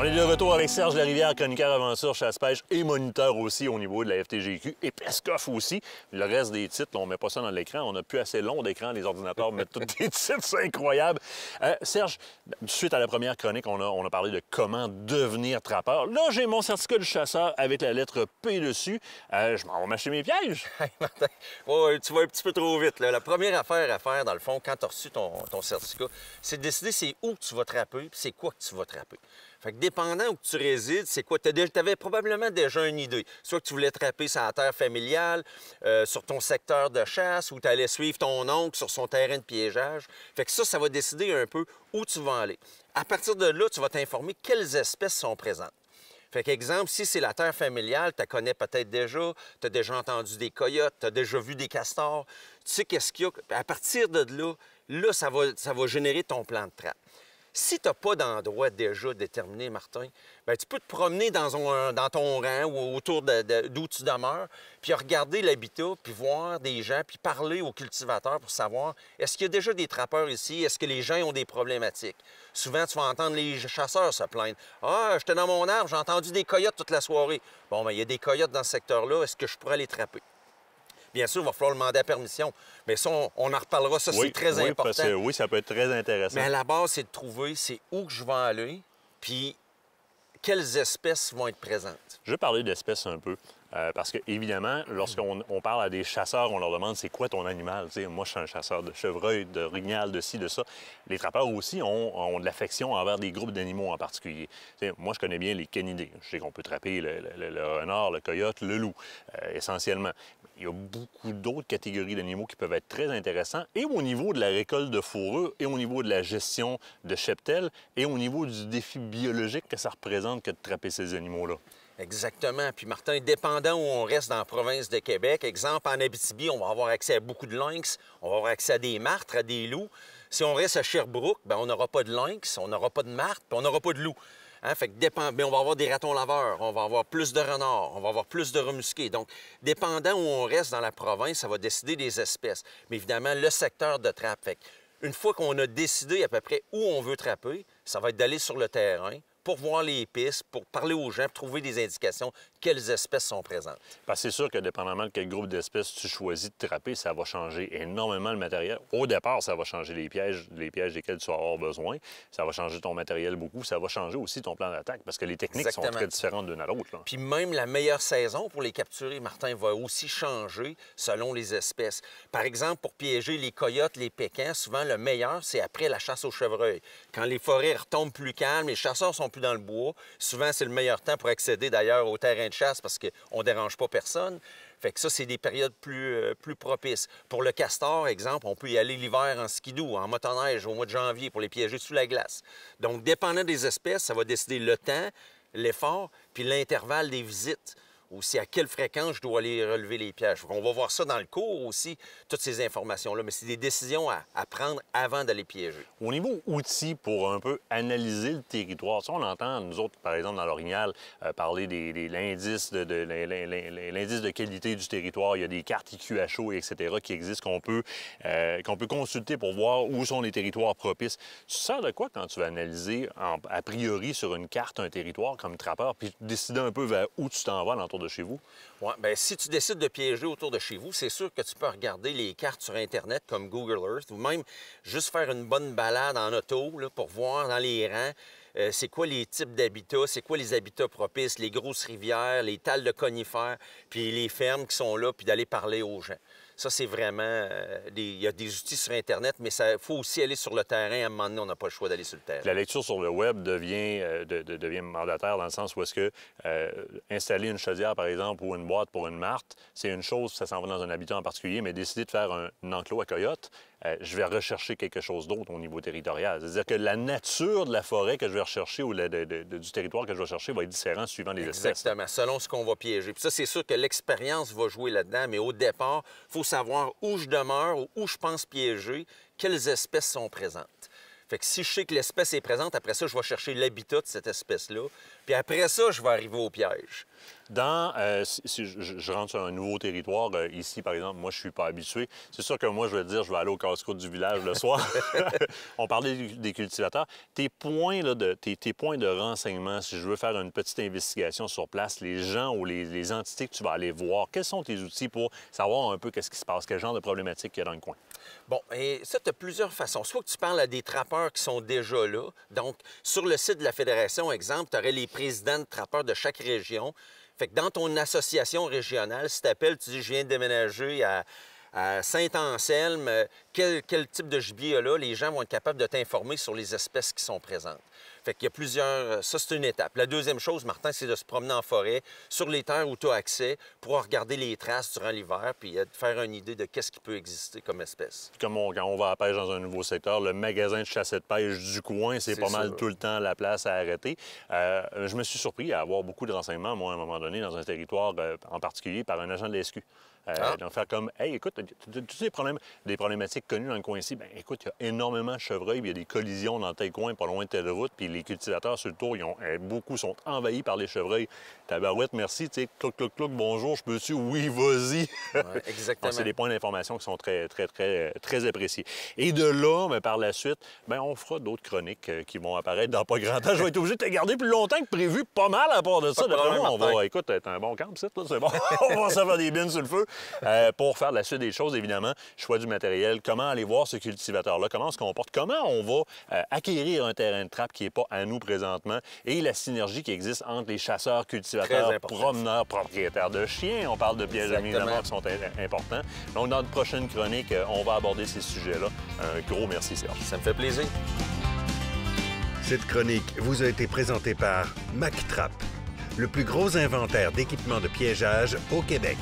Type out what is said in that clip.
On est de retour avec Serge Larivière, chroniqueur aventure, chasse-pêche et moniteur aussi au niveau de la FTGQ et Pescoff aussi. Le reste des titres, on ne met pas ça dans l'écran. On n'a plus assez long d'écran. Les ordinateurs mettent tous des titres. C'est incroyable. Euh, Serge, suite à la première chronique, on a, parlé de comment devenir trappeur. Là, j'ai mon certificat de chasseur avec la lettre P dessus. Euh, je m'en vais m'acheter mes pièges. tu vas un petit peu trop vite. La première affaire à faire, dans le fond, quand tu as reçu ton, certificat, c'est de décider c'est où tu vas trapper c'est quoi que tu vas trapper. Fait que dépendant où tu résides, c'est quoi? Tu avais probablement déjà une idée. Soit que tu voulais trapper sur la terre familiale, euh, sur ton secteur de chasse, ou tu allais suivre ton oncle sur son terrain de piégeage. Fait que ça, ça va décider un peu où tu vas aller. À partir de là, tu vas t'informer quelles espèces sont présentes. Fait qu'exemple, si c'est la terre familiale, tu la connais peut-être déjà, tu as déjà entendu des coyotes, tu as déjà vu des castors, tu sais qu'est-ce qu'il y a. À partir de là, là, ça va, ça va générer ton plan de trappe. Si tu n'as pas d'endroit déjà déterminé, Martin, ben, tu peux te promener dans, ton rang ou autour d'où de, tu demeures, puis regarder l'habitat, puis voir des gens, puis parler aux cultivateurs pour savoir est-ce qu'il y a déjà des trappeurs ici, est-ce que les gens ont des problématiques. Souvent, tu vas entendre les chasseurs se plaindre. Ah, j'étais dans mon arbre, j'ai entendu des coyotes toute la soirée. Bon, bien, il y a des coyotes dans ce secteur-là, est-ce que je pourrais les trapper? Bien sûr, il va falloir demander la permission. Mais ça, on, en reparlera. Ça, c'est très oui, important. Parce que, oui, ça peut être très intéressant. Mais à la base, c'est de trouver c'est où que je vais aller, puis quelles espèces vont être présentes. Je vais parler d'espèces un peu. Euh, parce que, évidemment, lorsqu'on parle à des chasseurs, on leur demande c'est quoi ton animal. moi, je suis un chasseur de chevreuil, de rignal, de ci, de ça. Les trappeurs aussi ont, de l'affection envers des groupes d'animaux en particulier. moi, je connais bien les canidés. Je sais qu'on peut trapper le, le, renard, le coyote, le loup, euh, essentiellement. Il y a beaucoup d'autres catégories d'animaux qui peuvent être très intéressants, et au niveau de la récolte de fourreux, et au niveau de la gestion de cheptel, et au niveau du défi biologique que ça représente que de trapper ces animaux-là. Exactement. Puis Martin, dépendant où on reste dans la province de Québec, exemple, en Abitibi, on va avoir accès à beaucoup de lynx, on va avoir accès à des martres, à des loups. Si on reste à Sherbrooke, ben, on n'aura pas de lynx, on n'aura pas de martres on n'aura pas de loups. Hein, fait que dépend... on va avoir des ratons laveurs, on va avoir plus de renards, on va avoir plus de remusqués. Donc, dépendant où on reste dans la province, ça va décider des espèces. Mais évidemment, le secteur de trappe. Fait une fois qu'on a décidé à peu près où on veut trapper, ça va être d'aller sur le terrain, pour voir les pistes, pour parler aux gens, pour trouver des indications quelles espèces sont présentes. Parce c'est sûr que dépendamment de quel groupe d'espèces tu choisis de trapper, ça va changer énormément le matériel. Au départ, ça va changer les pièges, les pièges desquels tu vas avoir besoin. Ça va changer ton matériel beaucoup. Ça va changer aussi ton plan d'attaque parce que les techniques sont très différentes d'une à l'autre. Puis même la meilleure saison pour les capturer, Martin, va aussi changer selon les espèces. Par exemple, pour piéger les coyotes, les pékins, souvent le meilleur, c'est après la chasse aux chevreuils. Quand les forêts retombent plus calmes, les chasseurs sont plus dans le bois. Souvent, c'est le meilleur temps pour accéder d'ailleurs au terrain de chasse parce qu'on ne dérange pas personne. Fait que ça, c'est des périodes euh, plus, propices. Pour le castor, exemple, on peut y aller l'hiver en skidoo, en motoneige au mois de janvier pour les piéger sous la glace. Donc, dépendant des espèces, ça va décider le temps, l'effort, puis l'intervalle des visites aussi à quelle fréquence je dois aller relever les pièges. On va voir ça dans le cours aussi, toutes ces informations-là, mais c'est des décisions à, prendre avant d'aller piéger. Au niveau outils pour un peu analyser le territoire, ça, on entend, nous autres, par exemple, dans l'Orignal, euh, parler des, l'indice de, qualité du territoire. Il y a des cartes IQHO, etc., qui existent qu'on peut, euh, peut consulter pour voir où sont les territoires propices. Tu sers de quoi quand tu vas analyser a priori sur une carte un territoire comme trappeur, puis décider un peu vers où tu t'en vas dans ton de chez vous. Ben, si tu décides de piéger autour de chez vous, c'est sûr que tu peux regarder les cartes sur Internet comme Google Earth ou même juste faire une bonne balade en auto pour voir dans les rangs euh, c'est quoi les types d'habitats, c'est quoi les habitats propices, les grosses rivières, les talles de conifères, puis les fermes qui sont là, puis d'aller parler aux gens. Ça, c'est vraiment... Euh, il y a des outils sur Internet, mais il faut aussi aller sur le terrain. À un moment donné, on n'a pas le choix d'aller sur le terrain. La lecture sur le web devient, euh, devient mandataire dans le sens où est-ce que euh, installer une chaudière, par exemple, ou une boîte pour une marte, c'est une chose, ça s'en va dans un habitant en particulier, mais décider de faire un, enclos à coyote, je vais rechercher quelque chose d'autre au niveau territorial. C'est-à-dire que la nature de la forêt que je vais rechercher ou du territoire que je vais chercher va être différent suivant les espèces. Exactement, selon ce qu'on va piéger. Puis ça, c'est sûr que l'expérience va jouer là-dedans, mais au départ, il faut savoir où je demeure ou où je pense piéger, quelles espèces sont présentes. Fait que si je sais que l'espèce est présente, après ça, je vais chercher l'habitat de cette espèce-là puis après ça, je vais arriver au piège. Dans, euh, si, je, rentre sur un nouveau territoire, euh, ici, par exemple, moi, je suis pas habitué. C'est sûr que moi, je vais dire, je vais aller au casse-croûte du village le soir. On parlait des cultivateurs. Tes points, là, de, points de renseignement, si je veux faire une petite investigation sur place, les gens ou les, entités que tu vas aller voir, quels sont tes outils pour savoir un peu qu'est-ce qui se passe, quel genre de problématique il y a dans le coin? Bon, et ça, tu as plusieurs façons. Soit que tu parles à des trappeurs qui sont déjà là. Donc, sur le site de la Fédération, exemple, tu aurais les président de trappeurs de chaque région. Fait que dans ton association régionale, si tu appelles, tu dis, je viens de déménager à Saint-Anselme, euh, quel, type de gibier il là, les gens vont être capables de t'informer sur les espèces qui sont présentes. Fait qu'il y a plusieurs... Euh, ça, c'est une étape. La deuxième chose, Martin, c'est de se promener en forêt, sur les terres où tu as accès, pour regarder les traces durant l'hiver, puis euh, faire une idée de qu'est-ce qui peut exister comme espèce. Comme on, quand on va à pêche dans un nouveau secteur, le magasin de chasse et de pêche du coin, c'est pas mal tout le temps la place à arrêter. je me suis surpris à avoir beaucoup de renseignements, moi, à un moment donné, dans un territoire, en particulier par un agent de l'ESQ. Euh, ah. faire comme, hey, écoute, tous ces problèmes, des problématiques connues dans le coin-ci, bien, écoute, il y a énormément de chevreuils, il y a des collisions dans tel coin, pas loin de telle route, puis les cultivateurs sur le tour, ils ont, eh, beaucoup sont envahis par les chevreuils. Tabarouette, merci, tu sais, cloc, cloc, cloc, bonjour, je peux-tu? Oui, vas-y. exactement. c'est des points d'information qui sont très, très, très, euh, très appréciés. Et de là, ben, par la suite, ben, on fera d'autres chroniques euh, qui vont apparaître dans pas grand temps. Je vais être obligé de te garder plus longtemps que prévu, pas mal à part de ça. D'après on va, écoute, être un bon camp, c'est bon. on va faire des bines sur le feu. Euh, pour faire la suite des choses, évidemment, choix du matériel, comment aller voir ce cultivateur-là, comment on se comporte, comment on va euh, acquérir un terrain de trappe qui n'est pas à nous présentement et la synergie qui existe entre les chasseurs, cultivateurs, promeneurs, propriétaires de chiens. On parle de pièges évidemment qui sont importants. Donc, dans notre prochaine chronique, euh, on va aborder ces sujets-là. Un gros merci, Serge. Ça me fait plaisir. Cette chronique vous a été présentée par MacTrap, le plus gros inventaire d'équipements de piégeage au Québec.